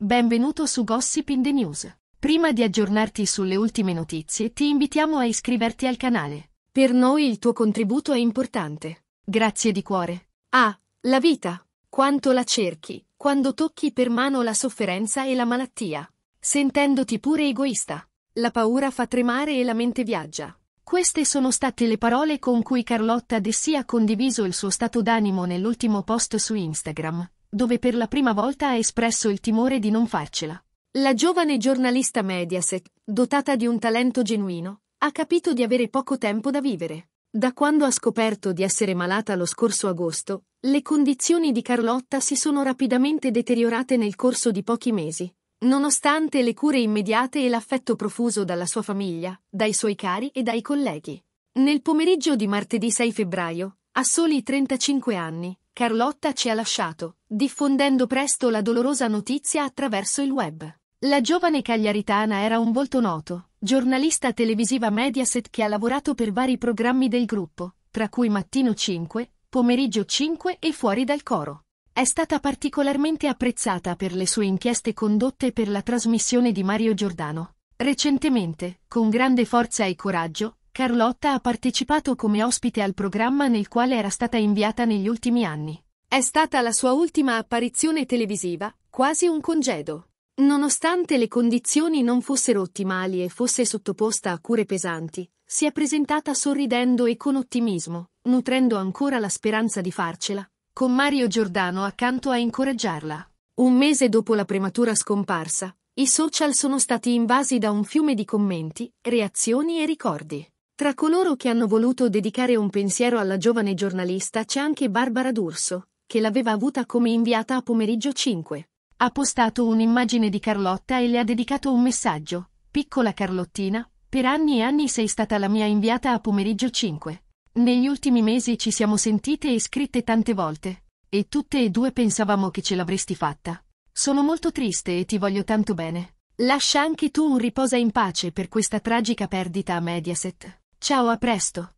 Benvenuto su Gossip in the News. Prima di aggiornarti sulle ultime notizie, ti invitiamo a iscriverti al canale. Per noi il tuo contributo è importante. Grazie di cuore. A. Ah, la vita. Quanto la cerchi, quando tocchi per mano la sofferenza e la malattia. Sentendoti pure egoista. La paura fa tremare e la mente viaggia. Queste sono state le parole con cui Carlotta Dessì ha condiviso il suo stato d'animo nell'ultimo post su Instagram dove per la prima volta ha espresso il timore di non farcela. La giovane giornalista Mediaset, dotata di un talento genuino, ha capito di avere poco tempo da vivere. Da quando ha scoperto di essere malata lo scorso agosto, le condizioni di Carlotta si sono rapidamente deteriorate nel corso di pochi mesi. Nonostante le cure immediate e l'affetto profuso dalla sua famiglia, dai suoi cari e dai colleghi. Nel pomeriggio di martedì 6 febbraio, a soli 35 anni, Carlotta ci ha lasciato, diffondendo presto la dolorosa notizia attraverso il web. La giovane cagliaritana era un volto noto, giornalista televisiva Mediaset che ha lavorato per vari programmi del gruppo, tra cui Mattino 5, Pomeriggio 5 e Fuori dal coro. È stata particolarmente apprezzata per le sue inchieste condotte per la trasmissione di Mario Giordano. Recentemente, con grande forza e coraggio, Carlotta ha partecipato come ospite al programma nel quale era stata inviata negli ultimi anni. È stata la sua ultima apparizione televisiva, quasi un congedo. Nonostante le condizioni non fossero ottimali e fosse sottoposta a cure pesanti, si è presentata sorridendo e con ottimismo, nutrendo ancora la speranza di farcela, con Mario Giordano accanto a incoraggiarla. Un mese dopo la prematura scomparsa, i social sono stati invasi da un fiume di commenti, reazioni e ricordi. Tra coloro che hanno voluto dedicare un pensiero alla giovane giornalista c'è anche Barbara D'Urso, che l'aveva avuta come inviata a pomeriggio 5. Ha postato un'immagine di Carlotta e le ha dedicato un messaggio. Piccola Carlottina, per anni e anni sei stata la mia inviata a pomeriggio 5. Negli ultimi mesi ci siamo sentite e scritte tante volte. E tutte e due pensavamo che ce l'avresti fatta. Sono molto triste e ti voglio tanto bene. Lascia anche tu un riposa in pace per questa tragica perdita a Mediaset. Ciao a presto!